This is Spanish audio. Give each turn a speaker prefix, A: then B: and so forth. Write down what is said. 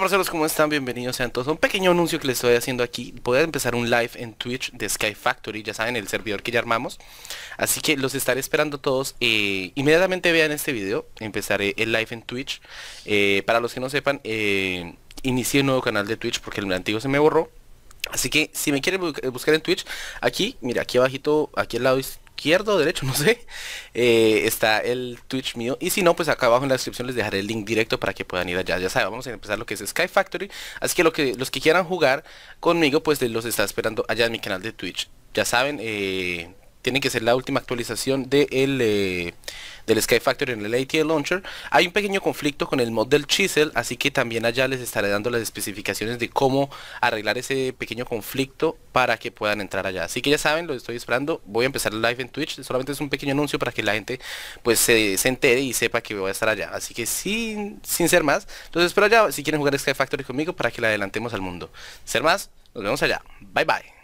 A: parceros, ¿cómo están? Bienvenidos sean todos un pequeño anuncio que les estoy haciendo aquí. Voy a empezar un live en Twitch de Sky Factory, ya saben, el servidor que ya armamos. Así que los estaré esperando todos. Eh, inmediatamente vean este video. Empezaré el live en Twitch. Eh, para los que no sepan, eh, inicié un nuevo canal de Twitch porque el antiguo se me borró. Así que si me quieren buscar en Twitch, aquí, mira, aquí abajito, aquí al lado izquierdo, derecho, no sé, eh, está el Twitch mío. Y si no, pues acá abajo en la descripción les dejaré el link directo para que puedan ir allá. Ya saben, vamos a empezar lo que es Sky Factory. Así que, lo que los que quieran jugar conmigo, pues los está esperando allá en mi canal de Twitch. Ya saben, eh, tiene que ser la última actualización del... De eh, del Sky Factory en el ATL Launcher, hay un pequeño conflicto con el mod del Chisel, así que también allá les estaré dando las especificaciones de cómo arreglar ese pequeño conflicto para que puedan entrar allá. Así que ya saben, lo estoy esperando, voy a empezar el live en Twitch, solamente es un pequeño anuncio para que la gente pues se, entere y sepa que voy a estar allá. Así que sin, sin ser más, los espero allá si quieren jugar Sky Factory conmigo para que la adelantemos al mundo. Ser más, nos vemos allá. Bye bye.